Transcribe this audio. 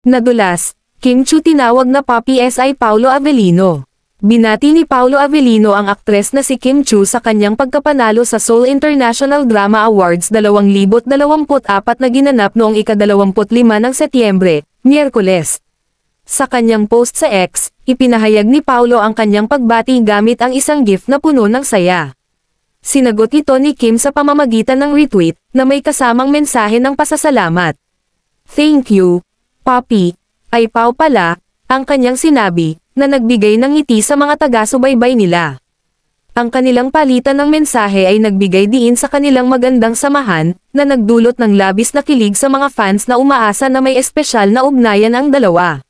Nadulas, Kim Chu tinawag na Papi S.I. Paulo Avellino. Binati ni Paulo Avellino ang aktres na si Kim Chu sa kanyang pagkapanalo sa Seoul International Drama Awards 2024 na ginanap noong ika-25 ng Setyembre, Miyerkules. Sa kanyang post sa X, ipinahayag ni Paulo ang kanyang pagbati gamit ang isang gift na puno ng saya. Sinagot ito ni Kim sa pamamagitan ng retweet na may kasamang mensahe ng pasasalamat. Thank you, Papi, ay Pau pala, ang kanyang sinabi, na nagbigay ng ngiti sa mga taga-subaybay nila. Ang kanilang palitan ng mensahe ay nagbigay diin sa kanilang magandang samahan, na nagdulot ng labis na kilig sa mga fans na umaasa na may espesyal na ugnayan ang dalawa.